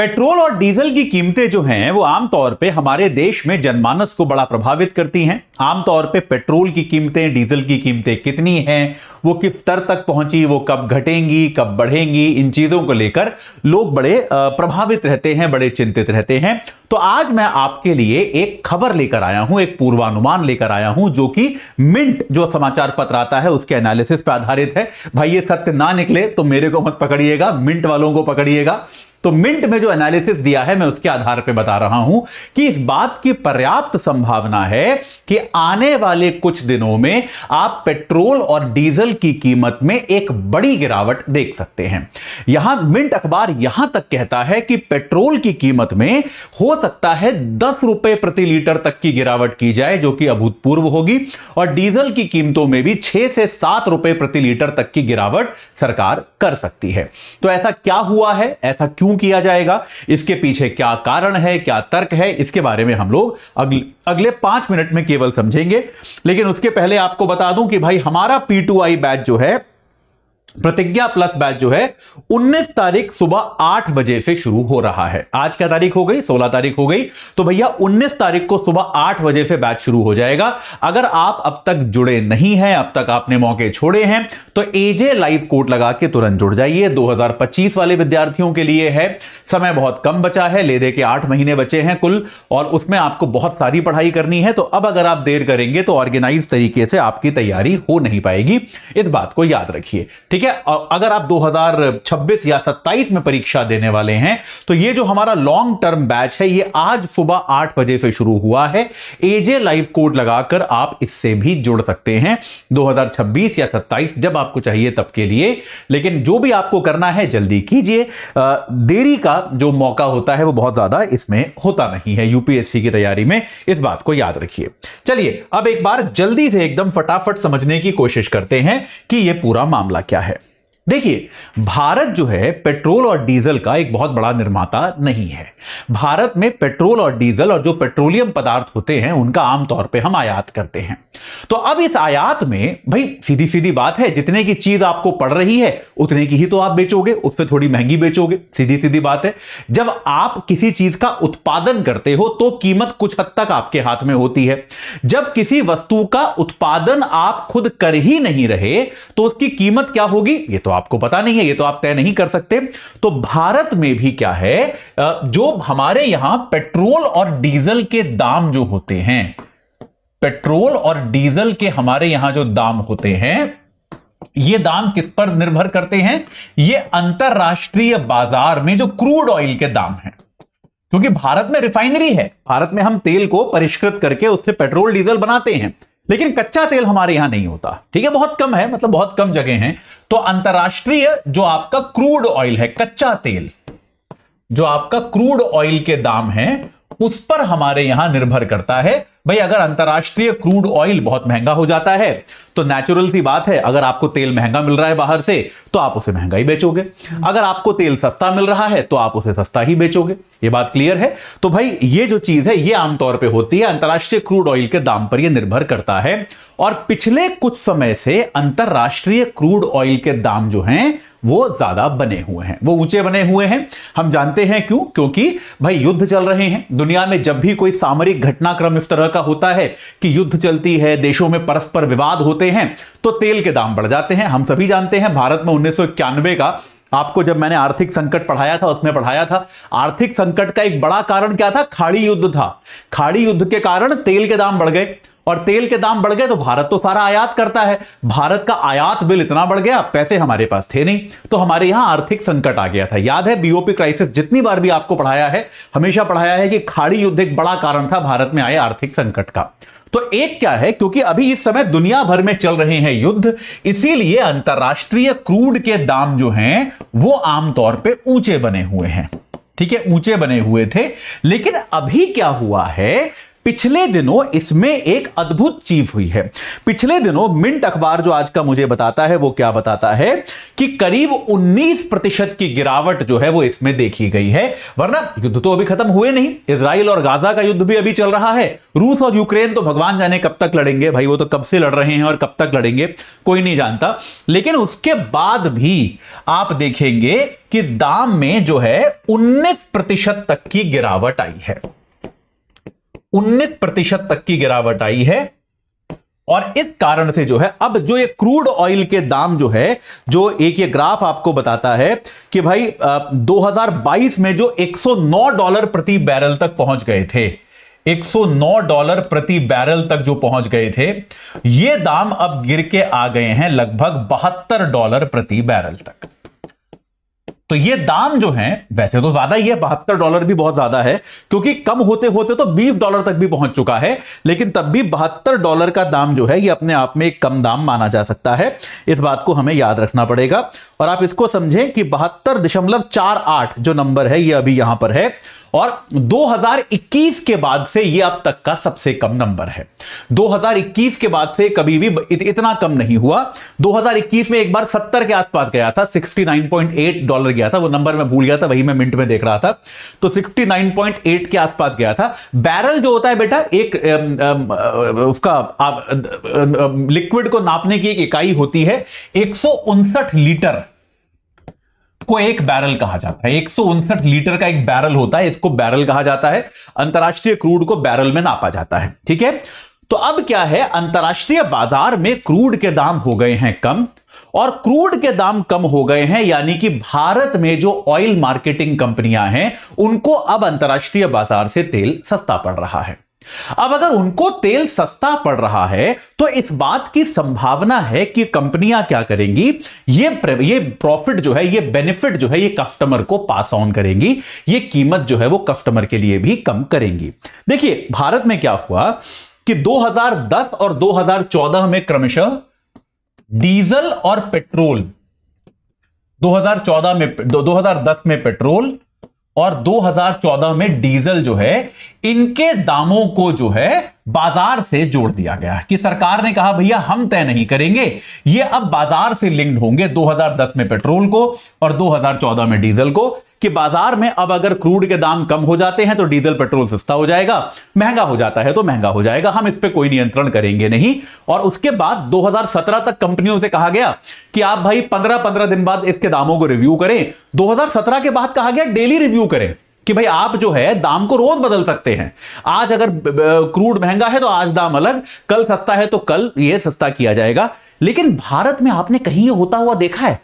petrol और diesel की कीमतें जो हैं वो आमतौर पे हमारे देश में जनमानस को बड़ा प्रभावित करती हैं आमतौर पे पेट्रोल की कीमतें डीजल की कीमतें कितनी हैं वो किस स्तर तक पहुंची वो कब घटेंगी कब बढ़ेंगी इन चीज़ों को लेकर लोग बड़े प्रभावित रहते हैं बड़े चिंतित रहते हैं तो आज मैं आपके लिए एक खबर लेकर आया हूं एक पूर्वानुमान लेकर आया हूं जो कि मिंट जो समाचार पत्र आता है उसके एनालिसिस पर आधारित है भाई ये सत्य ना निकले तो मेरे को मत पकड़िएगा मिंट वालों को पकड़िएगा तो मिंट में जो एनालिसिस दिया है मैं उसके आधार पर बता रहा हूं कि इस बात की पर्याप्त संभावना है कि आने वाले कुछ दिनों में आप पेट्रोल और डीजल की कीमत में एक बड़ी गिरावट देख सकते हैं यहां मिंट अखबार यहां तक कहता है कि पेट्रोल की कीमत में हो सकता है दस रुपए प्रति लीटर तक की गिरावट की जाए जो कि अभूतपूर्व होगी और डीजल की कीमतों में भी छह से सात रुपए प्रति लीटर तक की गिरावट सरकार कर सकती है तो ऐसा क्या हुआ है ऐसा क्यों क्यों किया जाएगा इसके पीछे क्या कारण है क्या तर्क है इसके बारे में हम लोग अगले अगले पांच मिनट में केवल समझेंगे लेकिन उसके पहले आपको बता दूं कि भाई हमारा पी बैच जो है प्रतिज्ञा प्लस बैच जो है 19 तारीख सुबह 8 बजे से शुरू हो रहा है आज क्या तारीख हो गई 16 तारीख हो गई तो भैया 19 तारीख को सुबह 8 बजे से बैच शुरू हो जाएगा अगर आप अब तक जुड़े नहीं हैं अब तक आपने मौके छोड़े हैं तो एजे लाइव कोड लगा के तुरंत जुड़ जाइए 2025 वाले विद्यार्थियों के लिए है समय बहुत कम बचा है ले दे के आठ महीने बचे हैं कुल और उसमें आपको बहुत सारी पढ़ाई करनी है तो अब अगर आप देर करेंगे तो ऑर्गेनाइज तरीके से आपकी तैयारी हो नहीं पाएगी इस बात को याद रखिए ठीक ठीक है अगर आप 2026 या 27 में परीक्षा देने वाले हैं तो ये जो हमारा लॉन्ग टर्म बैच है ये आज सुबह आठ बजे से शुरू हुआ है एजे लाइव कोड लगाकर आप इससे भी जुड़ सकते हैं 2026 या 27 जब आपको चाहिए तब के लिए लेकिन जो भी आपको करना है जल्दी कीजिए देरी का जो मौका होता है वो बहुत ज्यादा इसमें होता नहीं है यूपीएससी की तैयारी में इस बात को याद रखिए चलिए अब एक बार जल्दी से एकदम फटाफट समझने की कोशिश करते हैं कि यह पूरा मामला क्या है देखिए भारत जो है पेट्रोल और डीजल का एक बहुत बड़ा निर्माता नहीं है भारत में पेट्रोल और डीजल और जो पेट्रोलियम पदार्थ होते हैं उनका आमतौर पे हम आयात करते हैं तो अब इस आयात में भाई सीधी सीधी बात है जितने की चीज आपको पड़ रही है उतने की ही तो आप बेचोगे उससे थोड़ी महंगी बेचोगे सीधी सीधी बात है जब आप किसी चीज का उत्पादन करते हो तो कीमत कुछ हद तक आपके हाथ में होती है जब किसी वस्तु का उत्पादन आप खुद कर ही नहीं रहे तो उसकी कीमत क्या होगी ये तो तो आपको पता नहीं है ये तो आप तय नहीं कर सकते तो भारत में भी क्या है जो हमारे यहां पेट्रोल और डीजल के दाम जो होते हैं पेट्रोल और डीजल के हमारे यहां जो दाम होते हैं ये दाम किस पर निर्भर करते हैं ये अंतरराष्ट्रीय बाजार में जो क्रूड ऑयल के दाम हैं क्योंकि भारत में रिफाइनरी है भारत में हम तेल को परिष्कृत करके उससे पेट्रोल डीजल बनाते हैं लेकिन कच्चा तेल हमारे यहां नहीं होता ठीक है बहुत कम है मतलब बहुत कम जगह है तो अंतर्राष्ट्रीय जो आपका क्रूड ऑयल है कच्चा तेल जो आपका क्रूड ऑयल के दाम है उस पर हमारे यहां निर्भर करता है भाई अगर अंतर्राष्ट्रीय क्रूड ऑयल बहुत महंगा हो जाता है तो नेचुरल सी बात है अगर आपको तेल महंगा मिल रहा है बाहर से तो आप उसे महंगा ही बेचोगे अगर आपको तेल सस्ता मिल रहा है तो आप उसे सस्ता ही बेचोगे ये बात क्लियर है तो भाई ये जो चीज है ये आमतौर पर होती है अंतर्राष्ट्रीय क्रूड ऑयल के दाम पर यह निर्भर करता है और पिछले कुछ समय से अंतर्राष्ट्रीय क्रूड ऑयल के दाम जो है वो ज्यादा बने हुए हैं वो ऊंचे बने हुए हैं हम जानते हैं क्यों क्योंकि भाई युद्ध चल रहे हैं दुनिया में जब भी कोई सामरिक घटनाक्रम इस तरह का होता है कि युद्ध चलती है देशों में परस्पर विवाद होते हैं तो तेल के दाम बढ़ जाते हैं हम सभी जानते हैं भारत में उन्नीस का आपको जब मैंने आर्थिक संकट पढ़ाया था उसमें पढ़ाया था आर्थिक संकट का एक बड़ा कारण क्या था खाड़ी युद्ध था खाड़ी युद्ध के कारण तेल के दाम बढ़ गए और तेल के दाम बढ़ गए तो भारत तो सारा आयात करता है भारत का आयात बिल इतना बढ़ गया पैसे हमारे पास थे नहीं तो हमारे यहां आर्थिक संकट आ गया था याद है बीओपी क्राइसिस जितनी बार भी आपको पढ़ाया है हमेशा पढ़ाया है कि खाड़ी युद्ध एक बड़ा कारण था भारत में आए आर्थिक संकट का तो एक क्या है क्योंकि अभी इस समय दुनिया भर में चल रहे हैं युद्ध इसीलिए अंतर्राष्ट्रीय क्रूड के दाम जो हैं वो आमतौर पे ऊंचे बने हुए हैं ठीक है ऊंचे बने हुए थे लेकिन अभी क्या हुआ है पिछले दिनों इसमें एक अद्भुत चीज हुई है पिछले दिनों मिंट अखबार जो आज का मुझे बताता है वो क्या बताता है कि करीब 19 प्रतिशत की गिरावट जो है वो इसमें देखी गई है वरना युद्ध तो अभी खत्म हुए नहीं इसराइल और गाजा का युद्ध भी अभी चल रहा है रूस और यूक्रेन तो भगवान जाने कब तक लड़ेंगे भाई वो तो कब से लड़ रहे हैं और कब तक लड़ेंगे कोई नहीं जानता लेकिन उसके बाद भी आप देखेंगे कि दाम में जो है उन्नीस प्रतिशत तक की गिरावट आई है उन्नीस प्रतिशत तक की गिरावट आई है और इस कारण से जो है अब जो ये क्रूड ऑयल के दाम जो है जो एक ये ग्राफ आपको बताता है कि भाई आ, 2022 में जो 109 डॉलर प्रति बैरल तक पहुंच गए थे 109 डॉलर प्रति बैरल तक जो पहुंच गए थे ये दाम अब गिर के आ गए हैं लगभग बहत्तर डॉलर प्रति बैरल तक तो ये दाम जो है वैसे तो ज्यादा ही है बहत्तर डॉलर भी बहुत ज्यादा है क्योंकि कम होते होते तो बीस डॉलर तक भी पहुंच चुका है लेकिन तब भी बहत्तर डॉलर का दाम जो है ये अपने आप में एक कम दाम माना जा सकता है इस बात को हमें याद रखना पड़ेगा और आप इसको समझें कि बहत्तर दशमलव चार आठ जो नंबर है ये अभी यहां पर है और 2021 के बाद से ये अब तक का सबसे कम नंबर है 2021 के बाद से कभी भी इत, इतना कम नहीं हुआ 2021 में एक बार 70 के आसपास गया था 69.8 डॉलर गया था वो नंबर मैं भूल गया था वही मैं मिनट में देख रहा था तो 69.8 के आसपास गया था बैरल जो होता है बेटा एक उसका लिक्विड को नापने की एक इकाई होती है एक लीटर इसको एक बैरल कहा जाता है एक लीटर का एक बैरल होता है इसको बैरल कहा जाता है अंतर्राष्ट्रीय क्रूड को बैरल में नापा जाता है ठीक है तो अब क्या है अंतर्राष्ट्रीय बाजार में क्रूड के दाम हो गए हैं कम और क्रूड के दाम कम हो गए हैं यानी कि भारत में जो ऑयल मार्केटिंग कंपनियां हैं उनको अब अंतर्राष्ट्रीय बाजार से तेल सस्ता पड़ रहा है अब अगर उनको तेल सस्ता पड़ रहा है तो इस बात की संभावना है कि कंपनियां क्या करेंगी ये ये प्रॉफिट जो है ये बेनिफिट जो है ये कस्टमर को पास ऑन करेंगी ये कीमत जो है वो कस्टमर के लिए भी कम करेंगी देखिए भारत में क्या हुआ कि 2010 और 2014 में क्रमशः डीजल और पेट्रोल 2014 में 2010 में पेट्रोल और 2014 में डीजल जो है इनके दामों को जो है बाजार से जोड़ दिया गया कि सरकार ने कहा भैया हम तय नहीं करेंगे ये अब बाजार से लिंक्ड होंगे 2010 में पेट्रोल को और 2014 में डीजल को कि बाजार में अब अगर क्रूड के दाम कम हो जाते हैं तो डीजल पेट्रोल सस्ता हो जाएगा महंगा हो जाता है तो महंगा हो जाएगा हम इस पर कोई नियंत्रण करेंगे नहीं और उसके बाद 2017 तक कंपनियों से कहा गया कि आप भाई 15-15 दिन बाद इसके दामों को रिव्यू करें 2017 के बाद कहा गया डेली रिव्यू करें कि भाई आप जो है दाम को रोज बदल सकते हैं आज अगर क्रूड महंगा है तो आज दाम अलग कल सस्ता है तो कल यह सस्ता किया जाएगा लेकिन भारत में आपने कहीं होता हुआ देखा है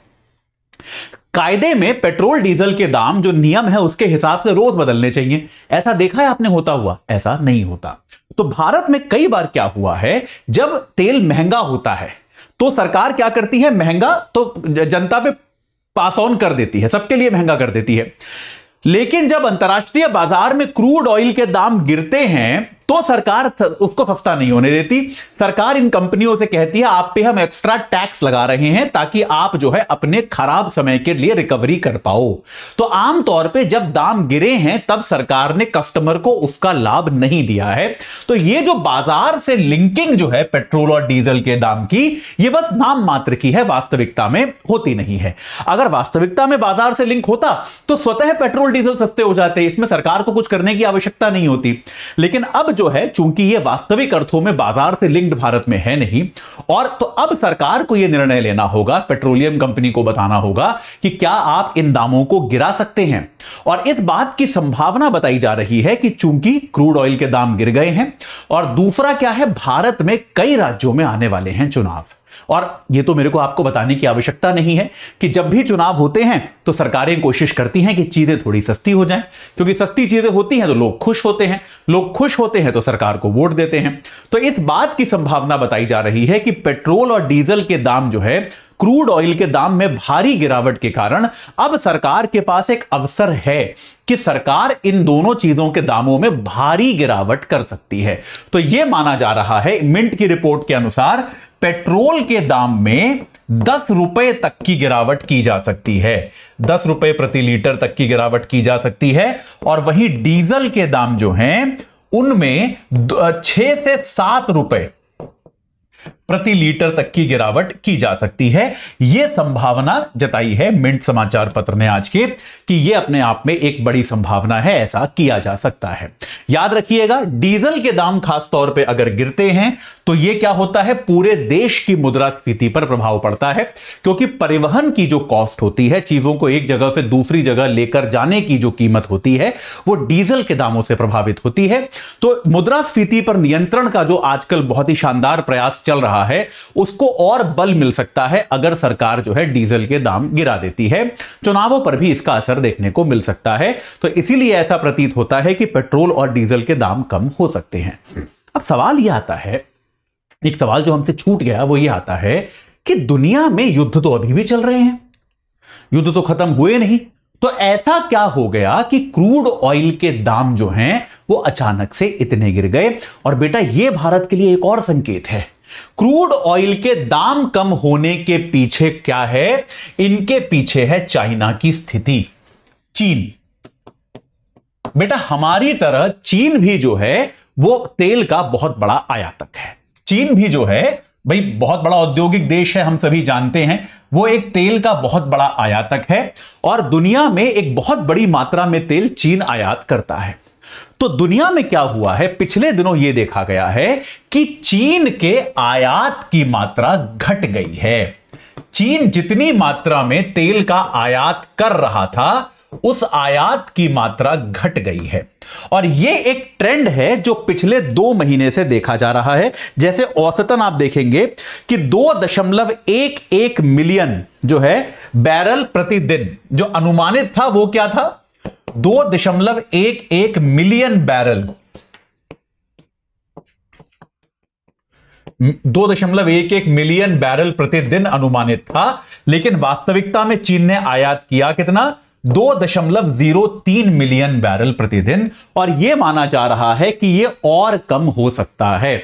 कायदे में पेट्रोल डीजल के दाम जो नियम है उसके हिसाब से रोज बदलने चाहिए ऐसा देखा है आपने होता हुआ ऐसा नहीं होता तो भारत में कई बार क्या हुआ है जब तेल महंगा होता है तो सरकार क्या करती है महंगा तो जनता पे पास ऑन कर देती है सबके लिए महंगा कर देती है लेकिन जब अंतर्राष्ट्रीय बाजार में क्रूड ऑयल के दाम गिरते हैं तो सरकार उसको सस्ता नहीं होने देती सरकार इन कंपनियों से कहती है आप पे हम एक्स्ट्रा टैक्स लगा रहे हैं ताकि आप जो है अपने खराब समय के लिए रिकवरी कर पाओ तो आमतौर पे जब दाम गिरे हैं तब सरकार ने कस्टमर को उसका लाभ नहीं दिया है तो ये जो बाजार से लिंकिंग जो है पेट्रोल और डीजल के दाम की ये बस नाम मात्र की है वास्तविकता में होती नहीं है अगर वास्तविकता में बाजार से लिंक होता तो स्वतः पेट्रोल डीजल सस्ते हो जाते इसमें सरकार को कुछ करने की आवश्यकता नहीं होती लेकिन अब जो है चूंकि ये वास्तविक अर्थों में बाजार से लिंक्ड भारत में है नहीं और तो अब सरकार को यह निर्णय लेना होगा पेट्रोलियम कंपनी को बताना होगा कि क्या आप इन दामों को गिरा सकते हैं और इस बात की संभावना बताई जा रही है कि चूंकि क्रूड ऑयल के दाम गिर गए हैं और दूसरा क्या है भारत में कई राज्यों में आने वाले हैं चुनाव और ये तो मेरे को आपको बताने की आवश्यकता नहीं है कि जब भी चुनाव होते हैं तो सरकारें कोशिश करती हैं कि चीज़ें थोड़ी सस्ती हो जाएं क्योंकि सस्ती चीज़ें होती हैं तो लोग खुश होते हैं लोग खुश होते हैं तो सरकार को वोट देते हैं तो इस बात की संभावना बताई जा रही है कि पेट्रोल और डीजल के दाम जो है क्रूड ऑयल के दाम में भारी गिरावट के कारण अब सरकार के पास एक अवसर है कि सरकार इन दोनों चीजों के दामों में भारी गिरावट कर सकती है तो यह माना जा रहा है मिंट की रिपोर्ट के अनुसार पेट्रोल के दाम में दस रुपए तक की गिरावट की जा सकती है दस रुपए प्रति लीटर तक की गिरावट की जा सकती है और वहीं डीजल के दाम जो हैं उनमें छह से सात रुपए प्रति लीटर तक की गिरावट की जा सकती है यह संभावना जताई है मिंट समाचार पत्र ने आज के कि यह अपने आप में एक बड़ी संभावना है ऐसा किया जा सकता है याद रखिएगा डीजल के दाम खास तौर पे अगर गिरते हैं तो यह क्या होता है पूरे देश की मुद्रास्फीति पर प्रभाव पड़ता है क्योंकि परिवहन की जो कॉस्ट होती है चीजों को एक जगह से दूसरी जगह लेकर जाने की जो कीमत होती है वो डीजल के दामों से प्रभावित होती है तो मुद्रास्फीति पर नियंत्रण का जो आजकल बहुत ही शानदार प्रयास चल रहा रहा है उसको और बल मिल सकता है अगर सरकार जो है डीजल के दाम गिरा देती है चुनावों पर भी इसका असर देखने को मिल सकता है तो इसीलिए ऐसा प्रतीत होता है कि पेट्रोल और डीजल के दाम कम हो सकते हैं अब सवाल यह आता है एक सवाल जो हमसे छूट गया वो ये आता है कि दुनिया में युद्ध तो अभी भी चल रहे हैं युद्ध तो खत्म हुए नहीं तो ऐसा क्या हो गया कि क्रूड ऑयल के दाम जो हैं वो अचानक से इतने गिर गए और बेटा ये भारत के लिए एक और संकेत है क्रूड ऑयल के दाम कम होने के पीछे क्या है इनके पीछे है चाइना की स्थिति चीन बेटा हमारी तरह चीन भी जो है वो तेल का बहुत बड़ा आयातक है चीन भी जो है भाई बहुत बड़ा औद्योगिक देश है हम सभी जानते हैं वो एक तेल का बहुत बड़ा आयातक है और दुनिया में एक बहुत बड़ी मात्रा में तेल चीन आयात करता है तो दुनिया में क्या हुआ है पिछले दिनों यह देखा गया है कि चीन के आयात की मात्रा घट गई है चीन जितनी मात्रा में तेल का आयात कर रहा था उस आयात की मात्रा घट गई है और यह एक ट्रेंड है जो पिछले दो महीने से देखा जा रहा है जैसे औसतन आप देखेंगे कि दो दशमलव एक एक मिलियन जो है बैरल प्रतिदिन जो अनुमानित था वो क्या था दो दशमलव एक एक मिलियन बैरल दो दशमलव एक एक मिलियन बैरल प्रतिदिन अनुमानित था लेकिन वास्तविकता में चीन ने आयात किया कितना दो दशमलव जीरो तीन मिलियन बैरल प्रतिदिन और यह माना जा रहा है कि यह और कम हो सकता है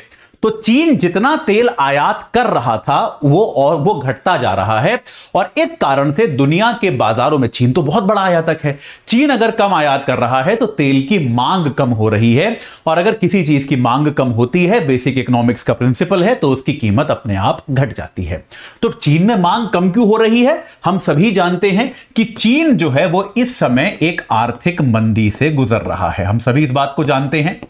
तो चीन जितना तेल आयात कर रहा था वो और वो घटता जा रहा है और इस कारण से दुनिया के बाजारों में चीन तो बहुत बड़ा आयातक है चीन अगर कम आयात कर रहा है तो तेल की मांग कम हो रही है और अगर किसी चीज की मांग कम होती है बेसिक इकोनॉमिक्स का प्रिंसिपल है तो उसकी कीमत अपने आप घट जाती है तो चीन में मांग कम क्यों हो रही है हम सभी जानते हैं कि चीन जो है वो इस समय एक आर्थिक मंदी से गुजर रहा है हम सभी इस बात को जानते हैं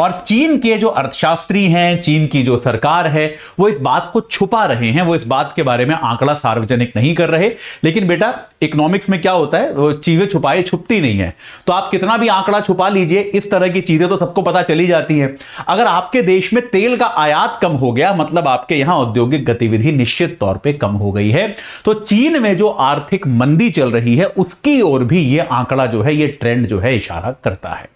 और चीन के जो अर्थशास्त्री हैं चीन की जो सरकार है वो इस बात को छुपा रहे हैं वो इस बात के बारे में आंकड़ा सार्वजनिक नहीं कर रहे लेकिन बेटा इकोनॉमिक्स में क्या होता है वो चीज़ें छुपाई छुपती नहीं है तो आप कितना भी आंकड़ा छुपा लीजिए इस तरह की चीज़ें तो सबको पता चली जाती हैं अगर आपके देश में तेल का आयात कम हो गया मतलब आपके यहाँ औद्योगिक गतिविधि निश्चित तौर पर कम हो गई है तो चीन में जो आर्थिक मंदी चल रही है उसकी ओर भी ये आंकड़ा जो है ये ट्रेंड जो है इशारा करता है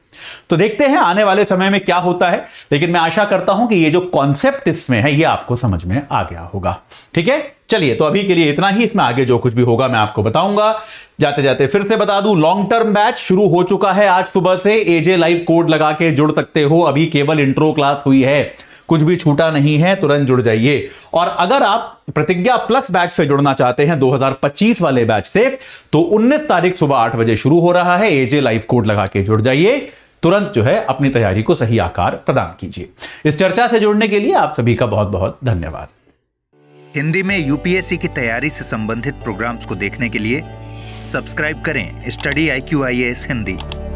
तो देखते हैं आने वाले समय में क्या होता है लेकिन मैं आशा करता हूं कि ये जो कॉन्सेप्ट इसमें है ये आपको समझ में आ गया होगा ठीक है चलिए तो अभी के लिए इतना ही इसमें आगे जो कुछ भी होगा मैं आपको बताऊंगा जाते जाते फिर से बता दूं लॉन्ग टर्म बैच शुरू हो चुका है आज सुबह से एजे लाइव कोड लगा के जुड़ सकते हो अभी केवल इंट्रो क्लास हुई है कुछ भी छूटा नहीं है तुरंत जुड़ जाइए और अगर आप प्रतिज्ञा प्लस बैच से जुड़ना चाहते हैं 2025 वाले बैच से तो 19 तारीख सुबह 8 बजे शुरू हो रहा है एजे लाइव कोड लगा के जुड़ जाइए तुरंत जो है अपनी तैयारी को सही आकार प्रदान कीजिए इस चर्चा से जुड़ने के लिए आप सभी का बहुत बहुत धन्यवाद हिंदी में यूपीएससी की तैयारी से संबंधित प्रोग्राम्स को देखने के लिए सब्सक्राइब करें study I Q I S Hindi